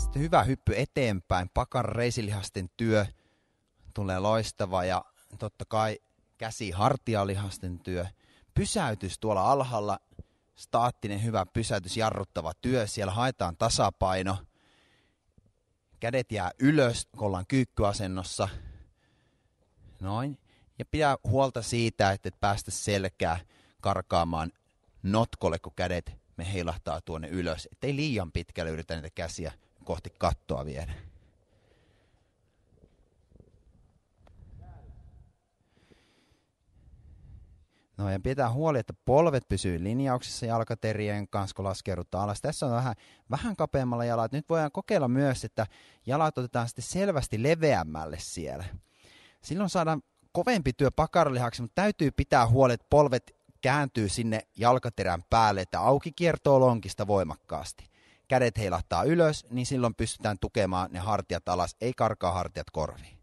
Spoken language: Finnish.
sitten hyvä hyppy eteenpäin. Pakan reisilihasten työ tulee loistava ja totta kai käsi hartialihasten työ. Pysäytys tuolla alhaalla, staattinen hyvä pysäytys, jarruttava työ. Siellä haetaan tasapaino. Kädet jää ylös, kun ollaan kyykkyasennossa. Noin. Ja pidä huolta siitä, että et päästä selkää karkaamaan notkolle, kun kädet me heilahtaa tuonne ylös. Ettei liian pitkälle yritä niitä käsiä kohti kattoa viedä. No ja pitää huoli, että polvet pysyy linjauksessa jalkaterien kanssa, kun laskeudutaan alas. Tässä on vähän, vähän kapeammalla jalat. Nyt voidaan kokeilla myös, että jalat otetaan sitten selvästi leveämmälle siellä. Silloin saadaan kovempi työ pakaralihaksi, mutta täytyy pitää huoli, että polvet kääntyy sinne jalkaterän päälle, että auki kiertoo lonkista voimakkaasti kädet heilahtaa ylös, niin silloin pystytään tukemaan ne hartiat alas, ei karkaa hartiat korviin.